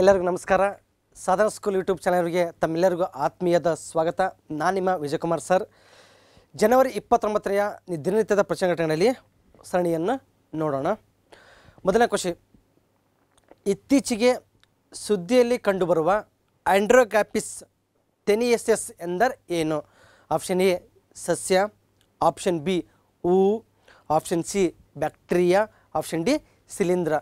ಎಲ್ಲರಿಗೂ ನಮಸ್ಕಾರ ಸಾಧನ ಸ್ಕೂಲ್ ಯೂಟ್ಯೂಬ್ ಚಾನಲ್ಗೆ ತಮ್ಮೆಲ್ಲರಿಗೂ ಆತ್ಮೀಯದ ಸ್ವಾಗತ ನಾನು ನಿಮ್ಮ ವಿಜಯಕುಮಾರ್ ಸರ್ ಜನವರಿ ಇಪ್ಪತ್ತೊಂಬತ್ತರೆಯ ದಿನನಿತ್ಯದ ಪ್ರಚಂಗಟಗಳಲ್ಲಿ ಸರಣಿಯನ್ನು ನೋಡೋಣ ಮೊದಲನೇ ಖುಷಿ ಇತ್ತೀಚೆಗೆ ಸುದ್ದಿಯಲ್ಲಿ ಕಂಡುಬರುವ ಆಂಡ್ರೋಗ್ಯಾಪಿಸ್ ಟೆನಿಯಸಸ್ ಎಂದರ್ ಏನು ಆಪ್ಷನ್ ಎ ಸಸ್ಯ ಆಪ್ಷನ್ ಬಿ ಹೂ option C bacteria option D ಶಿಲೀಂಧ್ರ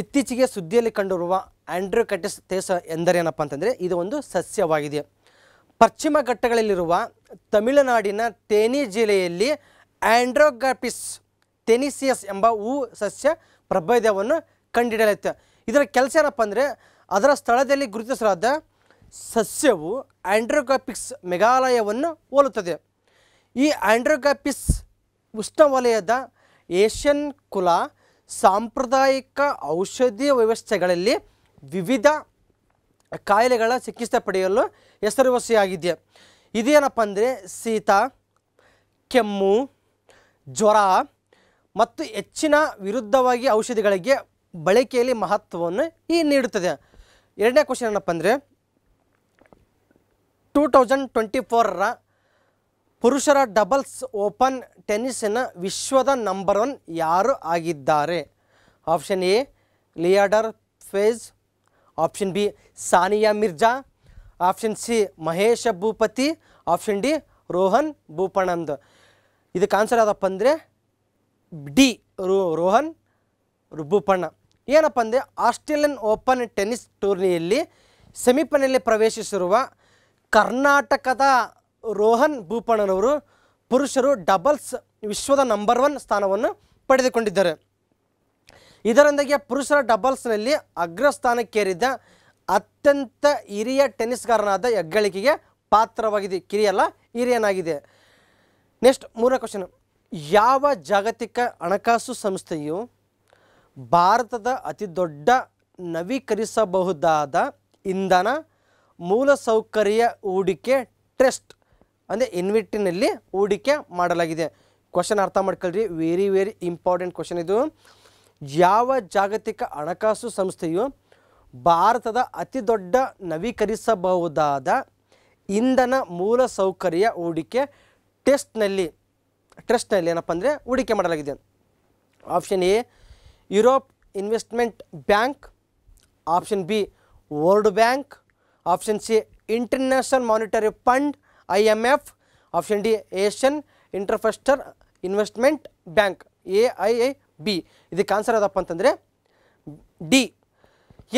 ಇತ್ತೀಚೆಗೆ ಸುದ್ದಿಯಲ್ಲಿ ಕಂಡುಬರುವ ಆಂಡ್ರೋಕಟಿಸ್ ತೇಸ ಎಂದರೇನಪ್ಪ ಅಂತಂದರೆ ಇದು ಒಂದು ಸಸ್ಯವಾಗಿದೆ ಪಶ್ಚಿಮ ಘಟ್ಟಗಳಲ್ಲಿರುವ ತಮಿಳುನಾಡಿನ ತೇನಿ ಜಿಲ್ಲೆಯಲ್ಲಿ ಆ್ಯಂಡ್ರೋಗಾಪಿಸ್ ಟೆನಿಸಿಯಸ್ ಎಂಬ ಹೂ ಸಸ್ಯ ಪ್ರಭೇದವನ್ನು ಕಂಡುಹಿಡಿಯಲೈತೆ ಇದರ ಕೆಲಸ ಏನಪ್ಪ ಅಂದರೆ ಅದರ ಸ್ಥಳದಲ್ಲಿ ಗುರುತಿಸಲಾದ ಸಸ್ಯವು ಆ್ಯಂಡ್ರೋಗಾಪಿಕ್ಸ್ ಮೇಘಾಲಯವನ್ನು ಹೋಲುತ್ತದೆ ಈ ಆ್ಯಂಡ್ರೋಗಾಪಿಸ್ ಉಷ್ಣವಲಯದ ಏಷ್ಯನ್ ಕುಲ ಸಾಂಪ್ರದಾಯಿಕ ಔಷಧೀಯ ವ್ಯವಸ್ಥೆಗಳಲ್ಲಿ ವಿವಿಧ ಕಾಯಿಲೆಗಳ ಚಿಕಿತ್ಸೆ ಪಡೆಯಲು ಹೆಸರುವಾಸಿಯಾಗಿದೆ ಇದೇನಪ್ಪ ಅಂದರೆ ಶೀತ ಕೆಮ್ಮು ಜ್ವರ ಮತ್ತು ಹೆಚ್ಚಿನ ವಿರುದ್ಧವಾಗಿ ಔಷಧಿಗಳಿಗೆ ಬಳಕೆಯಲ್ಲಿ ಮಹತ್ವವನ್ನು ಈ ನೀಡುತ್ತದೆ ಎರಡನೇ ಕ್ವಶನ್ ಏನಪ್ಪ ಅಂದರೆ ಟೂ ತೌಸಂಡ್ ಟ್ವೆಂಟಿ ಫೋರರ ಪುರುಷರ ಡಬಲ್ಸ್ ಓಪನ್ ಟೆನ್ನಿಸ್ನ ವಿಶ್ವದ ನಂಬರ್ ಒನ್ ಯಾರು ಆಗಿದ್ದಾರೆ option A Leander Paes option B Sania Mirza option C Mahesh Bhupathi option D Rohan ಭೂಪಣಂದ್ ಇದಕ್ಕೆ ಆನ್ಸರ್ ಯಾವುದಪ್ಪ ಅಂದರೆ ಡಿ ರೋ ರೋಹನ್ ಭೂಪಣ್ಣ ಏನಪ್ಪ ಅಂದರೆ ಆಸ್ಟ್ರೇಲಿಯನ್ ಓಪನ್ ಟೆನ್ನಿಸ್ ಟೂರ್ನಿಯಲ್ಲಿ ಸೆಮಿಫೈನಲ್ಲಿ ಪ್ರವೇಶಿಸಿರುವ ಕರ್ನಾಟಕದ ರೋಹನ್ ಭೂಪಣ್ಣನವರು ಪುರುಷರು ಡಬಲ್ಸ್ ವಿಶ್ವದ ನಂಬರ್ ಒನ್ ಸ್ಥಾನವನ್ನು ಪಡೆದುಕೊಂಡಿದ್ದಾರೆ ಇದರೊಂದಿಗೆ ಪುರುಷರ ಡಬಲ್ಸ್ನಲ್ಲಿ ಅಗ್ರಸ್ಥಾನಕ್ಕೇರಿದ್ದ ಅತ್ಯಂತ ಹಿರಿಯ ಟೆನಿಸ್ಗಾರನಾದ ಹೆಗ್ಗಳಿಕೆಗೆ ಪಾತ್ರವಾಗಿದೆ ಕಿರಿಯಲ್ಲ ಹಿರಿಯನಾಗಿದೆ ನೆಕ್ಸ್ಟ್ ಮೂರನೇ ಕ್ವಶನ್ ಯಾವ ಜಾಗತಿಕ ಹಣಕಾಸು ಸಂಸ್ಥೆಯು ಭಾರತದ ಅತಿ ದೊಡ್ಡ ನವೀಕರಿಸಬಹುದಾದ ಇಂಧನ ಮೂಲಸೌಕರ್ಯ ಹೂಡಿಕೆ ಟ್ರಸ್ಟ್ ಅಂದರೆ ಇನ್ವಿಟಿನಲ್ಲಿ ಹೂಡಿಕೆ ಮಾಡಲಾಗಿದೆ ಕ್ವಶನ್ ಅರ್ಥ ಮಾಡ್ಕೊಳ್ರಿ ವೆರಿ ವೆರಿ ಇಂಪಾರ್ಟೆಂಟ್ ಕ್ವಶನ್ ಇದು ಯಾವ ಜಾಗತಿಕ ಹಣಕಾಸು ಸಂಸ್ಥೆಯು ಭಾರತದ ಅತಿ ದೊಡ್ಡ ನವೀಕರಿಸಬಹುದಾದ ಇಂಧನ ಮೂಲಸೌಕರ್ಯ ಹೂಡಿಕೆ ಟೆಸ್ಟ್ನಲ್ಲಿ ಟ್ರಸ್ಟ್ನಲ್ಲಿ ಏನಪ್ಪ ಅಂದರೆ ಹೂಡಿಕೆ ಮಾಡಲಾಗಿದೆ option A Europe investment bank option B world bank option C international monetary fund I M F option D Asian ಇಂಟರ್ಫೆಸ್ಟರ್ investment bank A I I B ಇದಕ್ಕೆ ಆನ್ಸರ್ ಯಾವುದಪ್ಪ ಅಂತಂದರೆ ಡಿ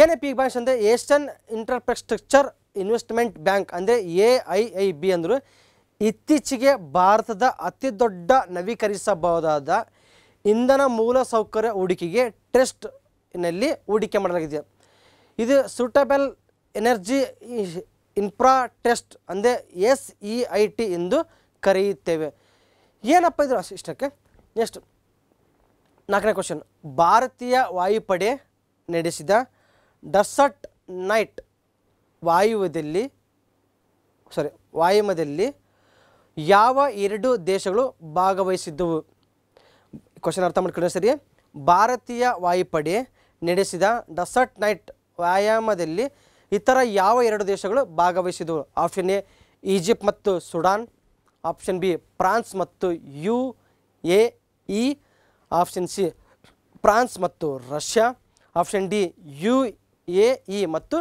ಏನೇ ಪಿ ಬ್ಯಾಂಕ್ಸ್ ಅಂದರೆ ಏಷ್ಯನ್ ಇಂಟ್ರಾಸ್ಟ್ರಕ್ಚರ್ ಇನ್ವೆಸ್ಟ್ಮೆಂಟ್ ಬ್ಯಾಂಕ್ ಅಂದರೆ A I I B ಅಂದರು ಇತ್ತೀಚೆಗೆ ಭಾರತದ ಅತಿ ದೊಡ್ಡ ನವೀಕರಿಸಬಹುದಾದ ಇಂಧನ ಮೂಲಸೌಕರ್ಯ ಹೂಡಿಕೆಗೆ ಟ್ರೆಸ್ಟ್ನಲ್ಲಿ ಹೂಡಿಕೆ ಮಾಡಲಾಗಿದೆ ಇದು ಸೂಟಬಲ್ ಎನರ್ಜಿ ಇನ್ಫ್ರಾ ಟ್ರಸ್ಟ್ ಅಂದರೆ ಎಸ್ ಇ ಐ ಟಿ ಎಂದು ಕರೆಯುತ್ತೇವೆ ಏನಪ್ಪ ಅಷ್ಟು ಅಷ್ಟಕ್ಕೆ ನೆಕ್ಸ್ಟ್ ನಾಲ್ಕನೇ ಕ್ವಶನ್ ಭಾರತೀಯ ವಾಯುಪಡೆ ನಡೆಸಿದ ಡಸಟ್ ನೈಟ್ ವಾಯುವದಲ್ಲಿ ಸಾರಿ ವಾಯುಮದಲ್ಲಿ ಯಾವ ಎರಡು ದೇಶಗಳು ಭಾಗವಹಿಸಿದ್ದವು ಕ್ವಶನ್ ಅರ್ಥ ಮಾಡ್ಕೊಂಡ್ರೆ ಸರಿ ಭಾರತೀಯ ವಾಯುಪಡೆ ನಡೆಸಿದ ಡಸಟ್ ನೈಟ್ ವ್ಯಾಯಾಮದಲ್ಲಿ ಇತರ ಯಾವ ಎರಡು ದೇಶಗಳು ಭಾಗವಹಿಸಿದವು ಆಪ್ಷನ್ ಎ ಈಜಿಪ್ಟ್ ಮತ್ತು ಸುಡಾನ್ ಆಪ್ಷನ್ ಬಿ ಫ್ರಾನ್ಸ್ ಮತ್ತು U A E option C France ಮತ್ತು Russia option D U A E ಮತ್ತು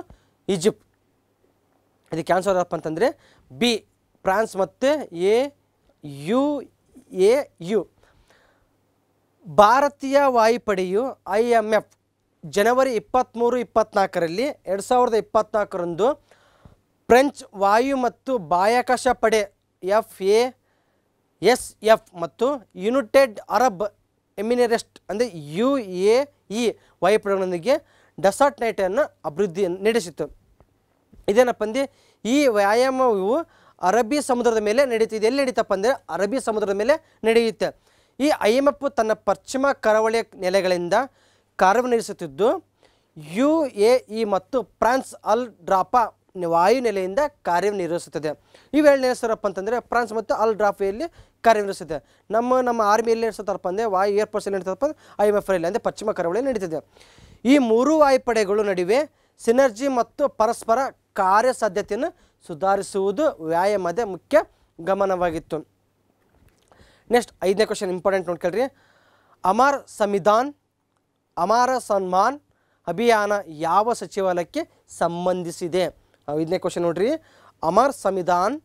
ಈಜಿಪ್ಟ್ ಇದು ಕ್ಯಾನ್ಸರ್ ಆಪ್ ಅಂತಂದರೆ ಬಿ ಫ್ರಾನ್ಸ್ ಮತ್ತು ಎ ಯು ಎ ಯು ಭಾರತೀಯ ವಾಯುಪಡೆಯು ಐ ಎಮ್ ಎಫ್ ಜನವರಿ ಇಪ್ಪತ್ತ್ಮೂರು ಇಪ್ಪತ್ತ್ನಾಲ್ಕರಲ್ಲಿ ಎರಡು ಸಾವಿರದ ಇಪ್ಪತ್ತ್ನಾಲ್ಕರಂದು ಫ್ರೆಂಚ್ ವಾಯು ಮತ್ತು ಬಾಹ್ಯಾಕಾಶ ಪಡೆ ಎಫ್ ಎ ಎಸ್ ಎಫ್ ಮತ್ತು ಯುನೈಟೆಡ್ ಅರಬ್ ಎಮಿನೆರೆಸ್ಟ್ ಅಂದರೆ ಯು ಎ ಇ ವಾಯುಪಡೆಗಳೊಂದಿಗೆ ಡಸಾಟ್ ನೈಟನ್ನು ಅಭಿವೃದ್ಧಿ ನಡೆಸಿತ್ತು ಇದೇನಪ್ಪ ಅಂದರೆ ಈ ವ್ಯಾಯಾಮವು ಅರಬ್ಬಿ ಸಮುದ್ರದ ಮೇಲೆ ನಡೆಯುತ್ತಿದೆ ಎಲ್ಲಿ ನಡೀತಪ್ಪ ಅಂದರೆ ಅರಬ್ಬಿ ಸಮುದ್ರದ ಮೇಲೆ ನಡೆಯುತ್ತೆ ಈ ಐ ಎಮ್ ಎಫ್ ತನ್ನ ಪಶ್ಚಿಮ ಕರಾವಳಿಯ ನೆಲೆಗಳಿಂದ ಕಾರ್ಯನಿರ್ವಹಿಸುತ್ತಿದ್ದು ಯು ಎ ಇ ಮತ್ತು ಫ್ರಾನ್ಸ್ ಅಲ್ ಡ್ರಾಪಾ ವಾಯುನೆಲೆಯಿಂದ ಕಾರ್ಯನಿರ್ವಹಿಸುತ್ತದೆ ಇವೆರಡು ನೆಲೆಸರಪ್ಪ ಅಂತಂದರೆ ಫ್ರಾನ್ಸ್ ಮತ್ತು ಅಲ್ ಡ್ರಾಫೆಯಲ್ಲಿ ಕಾರ್ಯನಿರ್ವಹಿಸುತ್ತೆ ನಮ್ಮ ನಮ್ಮ ಆರ್ಮಿಯಲ್ಲಿ ನಡೆಸುತ್ತಾರಪ್ಪ ಅಂದರೆ ವಾಯು ಏರ್ಫೋರ್ಸಲ್ಲಿ ನಡೆಸುತ್ತಪ್ಪ ಐ ಎಮ್ ಎಫ್ ಅಲ್ಲಿ ಅಂದರೆ ಪಶ್ಚಿಮ ಕರಾವಳಿ ನಡೀತಿದೆ ಈ ಮೂರು ವಾಯುಪಡೆಗಳು ನಡುವೆ ಸಿನರ್ಜಿ ಮತ್ತು ಪರಸ್ಪರ ಕಾರ್ಯಸಾಧ್ಯತೆಯನ್ನು ಸುಧಾರಿಸುವುದು ವ್ಯಾಯಾಮದ ಮುಖ್ಯ ಗಮನವಾಗಿತ್ತು ನೆಕ್ಸ್ಟ್ ಐದನೇ ಕ್ವಶನ್ ಇಂಪಾರ್ಟೆಂಟ್ ನೋಡ್ಕೊಳ್ರಿ ಅಮರ್ ಸಂವಿಧಾನ್ ಅಮರ ಸನ್ಮಾನ್ ಅಭಿಯಾನ ಯಾವ ಸಚಿವಾಲಯಕ್ಕೆ ಸಂಬಂಧಿಸಿದೆ ಐದನೇ ಕ್ವಶನ್ ನೋಡ್ರಿ ಅಮರ್ ಸಂವಿಧಾನ್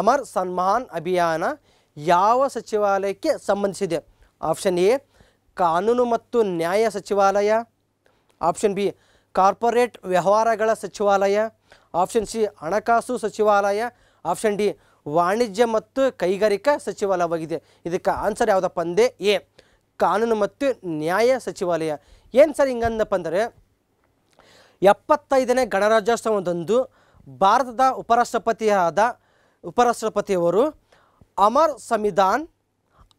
ಅಮರ್ ಸನ್ಮಾನ್ ಅಭಿಯಾನ ಯಾವ ಸಚಿವಾಲಯಕ್ಕೆ ಸಂಬಂಧಿಸಿದೆ ಆಪ್ಷನ್ ಎ ಕಾನೂನು ಮತ್ತು ನ್ಯಾಯ ಸಚಿವಾಲಯ ಆಪ್ಷನ್ ಬಿ ಕಾರ್ಪೊರೇಟ್ ವ್ಯವಹಾರಗಳ ಸಚಿವಾಲಯ ಆಪ್ಷನ್ ಸಿ ಹಣಕಾಸು ಸಚಿವಾಲಯ ಆಪ್ಷನ್ ಡಿ ವಾಣಿಜ್ಯ ಮತ್ತು ಕೈಗಾರಿಕಾ ಸಚಿವಾಲಯವಾಗಿದೆ ಇದಕ್ಕೆ ಆನ್ಸರ್ ಯಾವುದಪ್ಪ ಅಂದೆ ಎ ಕಾನೂನು ಮತ್ತು ನ್ಯಾಯ ಸಚಿವಾಲಯ ಏನು ಸರ್ ಹಿಂಗಂದಪ್ಪ ಅಂದರೆ ಎಪ್ಪತ್ತೈದನೇ ಗಣರಾಜ್ಯೋತ್ಸವದಂದು ಭಾರತದ ಉಪರಾಷ್ಟ್ರಪತಿಯಾದ ಉಪರಾಷ್ಟ್ರಪತಿಯವರು ಅಮರ್ ಸಂವಿಧಾನ್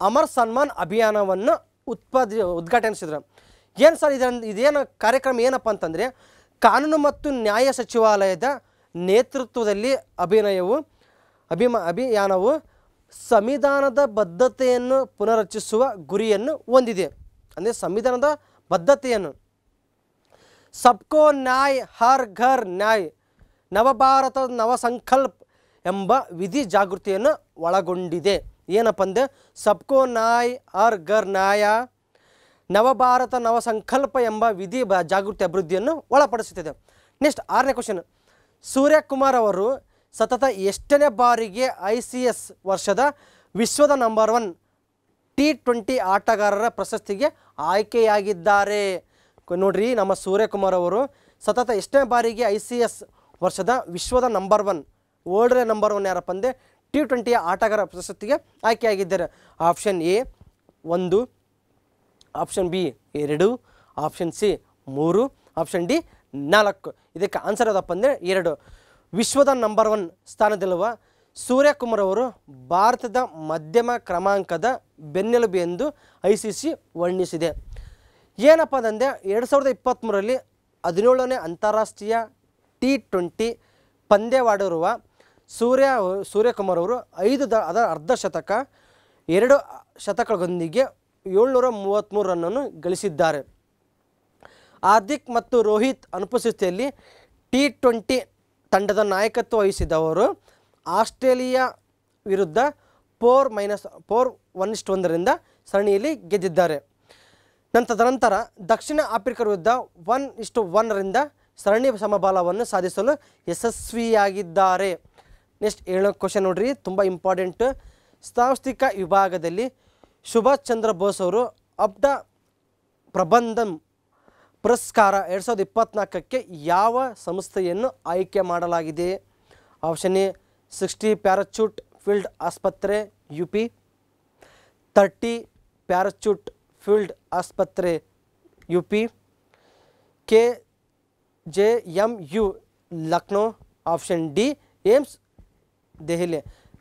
ಅಮರ್ ಸನ್ಮಾನ್ ಅಭಿಯಾನವನ್ನು ಉತ್ಪಾದ ಉದ್ಘಾಟನಿಸಿದರು ಏನು ಸರ್ ಇದರ ಇದೇನು ಕಾರ್ಯಕ್ರಮ ಏನಪ್ಪ ಅಂತಂದರೆ ಕಾನೂನು ಮತ್ತು ನ್ಯಾಯ ಸಚಿವಾಲಯದ ನೇತೃತ್ವದಲ್ಲಿ ಅಭಿನಯವು ಅಭಿಮ ಅಭಿಯಾನವು ಸಂವಿಧಾನದ ಬದ್ಧತೆಯನ್ನು ಪುನರಚಿಸುವ ಗುರಿಯನ್ನು ಹೊಂದಿದೆ ಅಂದರೆ ಸಂವಿಧಾನದ ಬದ್ಧತೆಯನ್ನು ಸಬ್ಕೋ ನ್ಯಾಯ್ ಹರ್ ಘರ್ ನ್ಯಾಯ್ ನವಭಾರತ ನವ ಎಂಬ ವಿಧಿ ಜಾಗೃತಿಯನ್ನು ಒಳಗೊಂಡಿದೆ ಏನಪ್ಪ ಅಂದರೆ ಸಬ್ಕೋ ನಾಯ್ ಆರ್ ಗರ್ ನಾಯ ನವಭಾರತ ನವ ಸಂಕಲ್ಪ ಎಂಬ ವಿಧಿ ಬ ಜಾಗೃತಿ ಅಭಿವೃದ್ಧಿಯನ್ನು ಒಳಪಡಿಸುತ್ತಿದೆ ನೆಕ್ಸ್ಟ್ ಆರನೇ ಕ್ವಶನ್ ಸೂರ್ಯಕುಮಾರ್ ಅವರು ಸತತ ಎಷ್ಟನೇ ಬಾರಿಗೆ ಐ ಸಿ ಎಸ್ ವರ್ಷದ ವಿಶ್ವದ ನಂಬರ್ ಒನ್ ಟಿ ಟ್ವೆಂಟಿ ಆಟಗಾರರ ಪ್ರಶಸ್ತಿಗೆ ಆಯ್ಕೆಯಾಗಿದ್ದಾರೆ ನೋಡ್ರಿ ನಮ್ಮ ಸೂರ್ಯಕುಮಾರ್ ಅವರು ಸತತ ಎಷ್ಟನೇ ಬಾರಿಗೆ ಐ ಸಿ ಎಸ್ ವರ್ಷದ ವಿಶ್ವದ ನಂಬರ್ ಒನ್ ಓಲ್ಡ್ರೆ ನಂಬರ್ ಒನ್ ಯಾರಪ್ಪ ಅಂದರೆ ಟಿ ಟ್ವೆಂಟಿಯ ಆಟಗಾರ ಪ್ರಶಸ್ತಿಗೆ ಆಯ್ಕೆಯಾಗಿದ್ದಾರೆ ಆಪ್ಷನ್ ಎ ಒಂದು ಆಪ್ಷನ್ ಬಿ ಎರಡು ಆಪ್ಷನ್ ಸಿ ಮೂರು ಆಪ್ಷನ್ ಡಿ ನಾಲ್ಕು ಇದಕ್ಕೆ ಆನ್ಸರ್ ಯಾವುದಪ್ಪ ಅಂದರೆ ಎರಡು ವಿಶ್ವದ ನಂಬರ್ ಒನ್ ಸ್ಥಾನದಲ್ಲಿರುವ ಸೂರ್ಯಕುಮಾರ್ ಅವರು ಭಾರತದ ಮಧ್ಯಮ ಕ್ರಮಾಂಕದ ಬೆನ್ನೆಲುಬು ಎಂದು ಐ ಸಿ ಸಿ ವರ್ಣಿಸಿದೆ ಏನಪ್ಪ ಅಂದರೆ ಎರಡು ಸಾವಿರದ ಇಪ್ಪತ್ತ್ಮೂರಲ್ಲಿ ಹದಿನೇಳನೇ ಅಂತಾರಾಷ್ಟ್ರೀಯ ಟಿ ಟ್ವೆಂಟಿ ಪಂದ್ಯವಾಡಿರುವ ಸೂರ್ಯ ಸೂರ್ಯಕುಮಾರ್ ಅವರು ಐದು ದ ಅದರ ಅರ್ಧ ಶತಕ ಎರಡು ಶತಕಗಳೊಂದಿಗೆ ಏಳ್ನೂರ ಮೂವತ್ತ್ಮೂರು ರನ್ನನ್ನು ಗಳಿಸಿದ್ದಾರೆ ಹಾರ್ದಿಕ್ ಮತ್ತು ರೋಹಿತ್ ಅನುಪಸ್ಥಿತಿಯಲ್ಲಿ ಟಿ ಟ್ವೆಂಟಿ ತಂಡದ ನಾಯಕತ್ವ ವಹಿಸಿದವರು ಆಸ್ಟ್ರೇಲಿಯಾ ವಿರುದ್ಧ ಫೋರ್ ಮೈನಸ್ ಫೋರ್ ಒನ್ ಇಷ್ಟು ಒಂದರಿಂದ ಸರಣಿಯಲ್ಲಿ ಗೆದ್ದಿದ್ದಾರೆ ನಂತರ ದಕ್ಷಿಣ ಆಫ್ರಿಕಾ ವಿರುದ್ಧ ಒನ್ ಇಷ್ಟು ಒನ್ನರಿಂದ ಸರಣಿ ಸಮಬಾಲವನ್ನು ಸಾಧಿಸಲು ಯಶಸ್ವಿಯಾಗಿದ್ದಾರೆ ನೆಕ್ಸ್ಟ್ ಏಳನೇ ಕ್ವಶನ್ ನೋಡ್ರಿ ತುಂಬ ಇಂಪಾರ್ಟೆಂಟ್ ಸಾಂಸ್ಥಿಕ ವಿಭಾಗದಲ್ಲಿ ಸುಭಾಷ್ ಚಂದ್ರ ಬೋಸ್ ಅವರು ಅಬ್ಡ ಪ್ರಬಂಧಂ ಪುರಸ್ಕಾರ ಎರಡು ಸಾವಿರದ ಇಪ್ಪತ್ತ್ನಾಲ್ಕಕ್ಕೆ ಯಾವ ಸಂಸ್ಥೆಯನ್ನು ಆಯ್ಕೆ ಮಾಡಲಾಗಿದೆ option A sixty parachute field ಆಸ್ಪತ್ರೆ U P thirty parachute field ಆಸ್ಪತ್ರೆ U P K J M U Lucknow option D AIIMS Delhi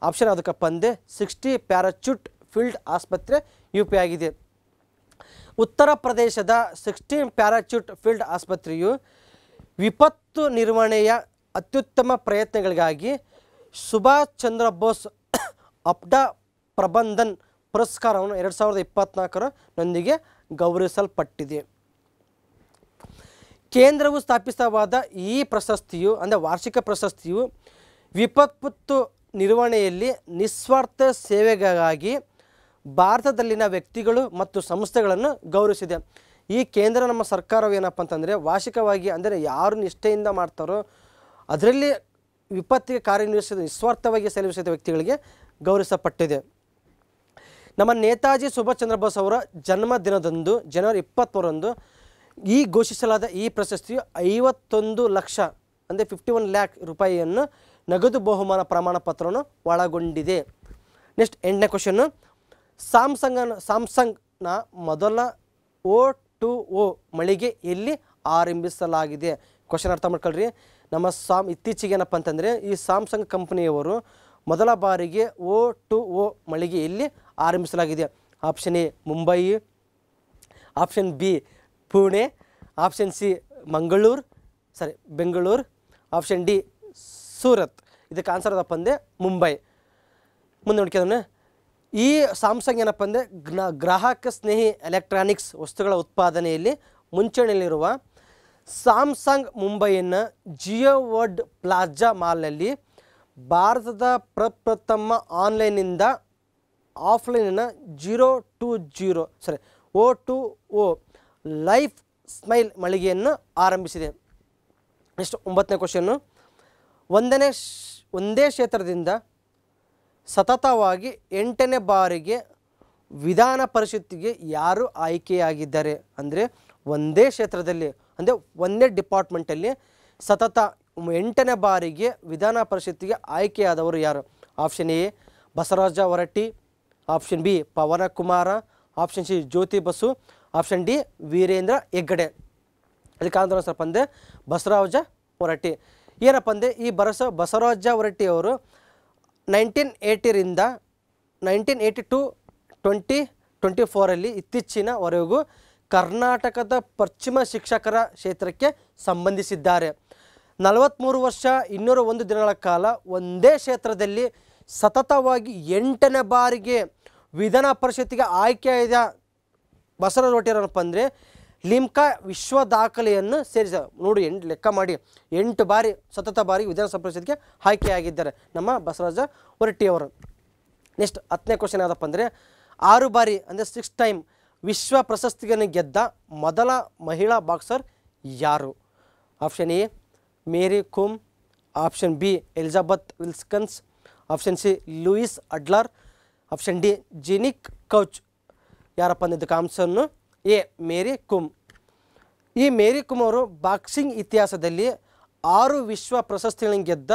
option ಅದಕ್ಕೆ ಪಂದೆ ಸಿಕ್ಸ್ಟಿ ಪ್ಯಾರಾಚ್ಯೂಟ್ ಫೀಲ್ಡ್ ಆಸ್ಪತ್ರೆ ಯು ಪಿ ಆಗಿದೆ ಉತ್ತರ ಪ್ರದೇಶದ ಸಿಕ್ಸ್ಟೀನ್ ಪ್ಯಾರಾಚ್ಯೂಟ್ ಫೀಲ್ಡ್ ಆಸ್ಪತ್ರೆಯು ವಿಪತ್ತು ನಿರ್ವಹಣೆಯ ಅತ್ಯುತ್ತಮ ಪ್ರಯತ್ನಗಳಿಗಾಗಿ ಸುಭಾಷ್ ಚಂದ್ರ ಬೋಸ್ ಅಪ್ಡಾ ಪ್ರಬಂಧನ್ ಪುರಸ್ಕಾರವನ್ನು ಎರಡು ಸಾವಿರದ ನೊಂದಿಗೆ ಗೌರವಿಸಲ್ಪಟ್ಟಿದೆ ಕೇಂದ್ರವು ಸ್ಥಾಪಿಸವಾದ ಈ ಪ್ರಶಸ್ತಿಯು ಅಂದರೆ ವಾರ್ಷಿಕ ಪ್ರಶಸ್ತಿಯು ವಿಪತ್ತು ನಿರ್ವಹಣೆಯಲ್ಲಿ ನಿಸ್ವಾರ್ಥ ಸೇವೆಗಾಗಿ ಭಾರತದಲ್ಲಿನ ವ್ಯಕ್ತಿಗಳು ಮತ್ತು ಸಂಸ್ಥೆಗಳನ್ನು ಗೌರವಿಸಿದೆ ಈ ಕೇಂದ್ರ ನಮ್ಮ ಸರ್ಕಾರವು ಏನಪ್ಪ ಅಂತಂದರೆ ವಾರ್ಷಿಕವಾಗಿ ಅಂದರೆ ಯಾರು ನಿಷ್ಠೆಯಿಂದ ಮಾಡ್ತಾರೋ ಅದರಲ್ಲಿ ವಿಪತ್ತಿಗೆ ಕಾರ್ಯನಿರ್ವಹಿಸಿದ ನಿಸ್ವಾರ್ಥವಾಗಿ ಸೇವಿಸಿದ ವ್ಯಕ್ತಿಗಳಿಗೆ ಗೌರವಿಸಲ್ಪಟ್ಟಿದೆ ನಮ್ಮ ನೇತಾಜಿ ಸುಭಾಷ್ ಚಂದ್ರ ಬೋಸ್ ಅವರ ಜನ್ಮದಿನದಂದು ಜನವರಿ ಇಪ್ಪತ್ತ್ಮೂರರಂದು ಈ ಘೋಷಿಸಲಾದ ಈ ಪ್ರಶಸ್ತಿಯು ಐವತ್ತೊಂದು ಲಕ್ಷ ಅಂದರೆ ಫಿಫ್ಟಿ ಒನ್ ಲ್ಯಾಕ್ ರೂಪಾಯಿಯನ್ನು ನಗದು ಬಹುಮಾನ ಪ್ರಮಾಣ ಪತ್ರವನ್ನು ಒಳಗೊಂಡಿದೆ ನೆಕ್ಸ್ಟ್ ಎಂಟನೇ ಕ್ವಶನ್ನು ಸ್ಯಾಮ್ಸಂಗನ್ನು ಸ್ಯಾಮ್ಸಂಗ್ನ ಮೊದಲ ಒ ಟು ಓ ಮಳಿಗೆ ಎಲ್ಲಿ ಆರಂಭಿಸಲಾಗಿದೆ ಕ್ವಶನ್ ಅರ್ಥ ಮಾಡ್ಕೊಳ್ರಿ ನಮ್ಮ ಸಾಮ್ ಇತ್ತೀಚೆಗೆ ಏನಪ್ಪ ಅಂತಂದರೆ ಈ ಸ್ಯಾಮ್ಸಂಗ್ ಕಂಪ್ನಿಯವರು ಮೊದಲ ಬಾರಿಗೆ ಓ ಟು ಒ ಮಳಿಗೆ ಎಲ್ಲಿ ಆರಂಭಿಸಲಾಗಿದೆ option A Mumbai option B Pune option C Mangaluru sorry Bengaluru option D Surat ಇದಕ್ಕೆ ಆನ್ಸರ್ ಅದಪ್ಪ ಅಂದೆ ಮುಂಬೈ ಮುಂದೆ ನೋಡ್ಕೊಂಡೆ ಈ ಸ್ಯಾಮ್ಸಂಗ್ ಏನಪ್ಪ ಅಂದರೆ ಗ್ರಾಹಕ ಸ್ನೇಹಿ ಎಲೆಕ್ಟ್ರಾನಿಕ್ಸ್ ವಸ್ತುಗಳ ಉತ್ಪಾದನೆಯಲ್ಲಿ ಮುಂಚೂಣಿಯಲ್ಲಿರುವ ಸ್ಯಾಮ್ಸಂಗ್ ಮುಂಬೈನ ಜಿಯೋ ವರ್ಡ್ ಪ್ಲಾಜಾ ಮಾಲ್ನಲ್ಲಿ ಭಾರತದ ಪ್ರಪ್ರಥಮ ಆನ್ಲೈನಿಂದ ಆಫ್ಲೈನನ್ನು zero two zero sorry O two O life smile ಮಳಿಗೆಯನ್ನು ಆರಂಭಿಸಿದೆ ನೆಕ್ಸ್ಟ್ ಒಂಬತ್ತನೇ ಕ್ವಶನ್ನು ಒಂದನೇ ಒಂದೇ ಕ್ಷೇತ್ರದಿಂದ ಸತತವಾಗಿ ಎಂಟನೇ ಬಾರಿಗೆ ವಿಧಾನ ಪರಿಷತ್ತಿಗೆ ಯಾರು ಆಯ್ಕೆಯಾಗಿದ್ದಾರೆ ಅಂದರೆ ಒಂದೇ ಕ್ಷೇತ್ರದಲ್ಲಿ ಅಂದರೆ ಒಂದೇ ಡಿಪಾರ್ಟ್ಮೆಂಟಲ್ಲಿ ಸತತ ಎಂಟನೇ ಬಾರಿಗೆ ವಿಧಾನ ಪರಿಷತ್ತಿಗೆ ಆಯ್ಕೆಯಾದವರು ಯಾರು option A Basavaraja Horatti option B Kumara option C Jyoti Basu option D Veerendra Heggade ಅದಕ್ಕೆ ಆಂದೋಲನ ಸ್ವಲ್ಪ ಅಂದರೆ ಬಸವರಾಜ ಹೊರಟ್ಟಿ ಏನಪ್ಪ ಅಂದರೆ ಈ ಬರಸ ಬಸವರಾಜ ಹೊರಟ್ಟಿಯವರು ನೈನ್ಟೀನ್ ಏಯ್ಟಿರಿಂದ nineteen eighty two twenty twenty ಫೋರಲ್ಲಿ ಇತ್ತೀಚಿನವರೆಗೂ ಕರ್ನಾಟಕದ ಪಶ್ಚಿಮ ಶಿಕ್ಷಕರ ಕ್ಷೇತ್ರಕ್ಕೆ ಸಂಬಂಧಿಸಿದ್ದಾರೆ ನಲವತ್ತ್ಮೂರು ವರ್ಷ ಇನ್ನೂರ ಒಂದು ದಿನಗಳ ಕಾಲ ಒಂದೇ ಕ್ಷೇತ್ರದಲ್ಲಿ ಸತತವಾಗಿ ಎಂಟನೇ ಬಾರಿಗೆ ವಿಧಾನ ಪರಿಷತ್ತಿಗೆ ಆಯ್ಕೆಯಾದ ಬಸವರಾಜ ಹೊರಟಿರಪ್ಪ ಅಂದರೆ ಲಿಮ್ಕಾ ವಿಶ್ವ ದಾಖಲೆಯನ್ನು ಸೇರಿಸ ನೋಡಿ ಎಂಟು ಲೆಕ್ಕ ಮಾಡಿ ಎಂಟು ಬಾರಿ ಸತತ ಬಾರಿ ವಿಧಾನಸಭಾ ಪರಿಷತ್ಗೆ ಆಯ್ಕೆಯಾಗಿದ್ದಾರೆ ನಮ್ಮ ಬಸವರಾಜ ಹೊರಟ್ಟಿಯವರು ನೆಕ್ಸ್ಟ್ ಹತ್ತನೇ ಕ್ವಶನ್ ಯಾವುದಪ್ಪ ಅಂದರೆ ಆರು ಬಾರಿ ಅಂದರೆ ಸಿಕ್ಸ್ ಟೈಮ್ ವಿಶ್ವ ಪ್ರಶಸ್ತಿಯನ್ನು ಗೆದ್ದ ಮೊದಲ ಮಹಿಳಾ ಬಾಕ್ಸರ್ ಯಾರು option A Mary Kom option B Elizabeth ವಿಲ್ಸ್ಕನ್ಸ್ option C Louise Adler option D ಜಿನಿಕ್ ಕೌಚ್ ಯಾರಪ್ಪ ಅಂದಿದ್ದಕ್ಕೆ ಆನ್ಸನ್ನು ಎ ಮೇರಿ ಕುಮ್ ಈ ಮೇರಿ ಕುಮ್ ಅವರು ಬಾಕ್ಸಿಂಗ್ ಇತಿಹಾಸದಲ್ಲಿ ಆರು ವಿಶ್ವ ಪ್ರಶಸ್ತಿಗಳನ್ನು ಗೆದ್ದ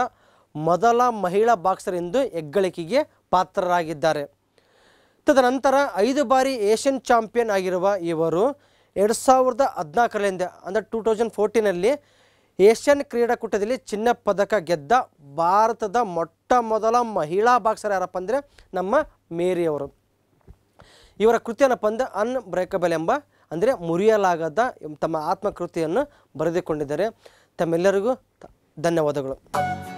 ಮೊದಲ ಮಹಿಳಾ ಬಾಕ್ಸರ್ ಎಂದು ಹೆಗ್ಗಳಿಕೆಗೆ ಪಾತ್ರರಾಗಿದ್ದಾರೆ ತದನಂತರ ಐದು ಬಾರಿ ಏಷ್ಯನ್ ಚಾಂಪಿಯನ್ ಆಗಿರುವ ಇವರು ಎರಡು ಸಾವಿರದ ಹದಿನಾಲ್ಕರಿಂದ ಅಂದರೆ ಟೂ ತೌಸಂಡ್ ಫೋರ್ಟೀನಲ್ಲಿ ಏಷ್ಯನ್ ಕ್ರೀಡಾಕೂಟದಲ್ಲಿ ಚಿನ್ನ ಪದಕ ಗೆದ್ದ ಭಾರತದ ಮೊಟ್ಟ ಮೊದಲ ಮಹಿಳಾ ಬಾಕ್ಸರ್ ಯಾರಪ್ಪ ಅಂದರೆ ನಮ್ಮ ಮೇರಿಯವರು ಇವರ ಕೃತಿಯನ್ನು ಬಂದ ಅನ್ಬ್ರೇಕಬಲ್ ಎಂಬ ಅಂದರೆ ಮುರಿಯಲಾಗದ ತಮ್ಮ ಆತ್ಮಕೃತಿಯನ್ನು ಬರೆದುಕೊಂಡಿದ್ದಾರೆ ತಮ್ಮೆಲ್ಲರಿಗೂ ಧನ್ಯವಾದಗಳು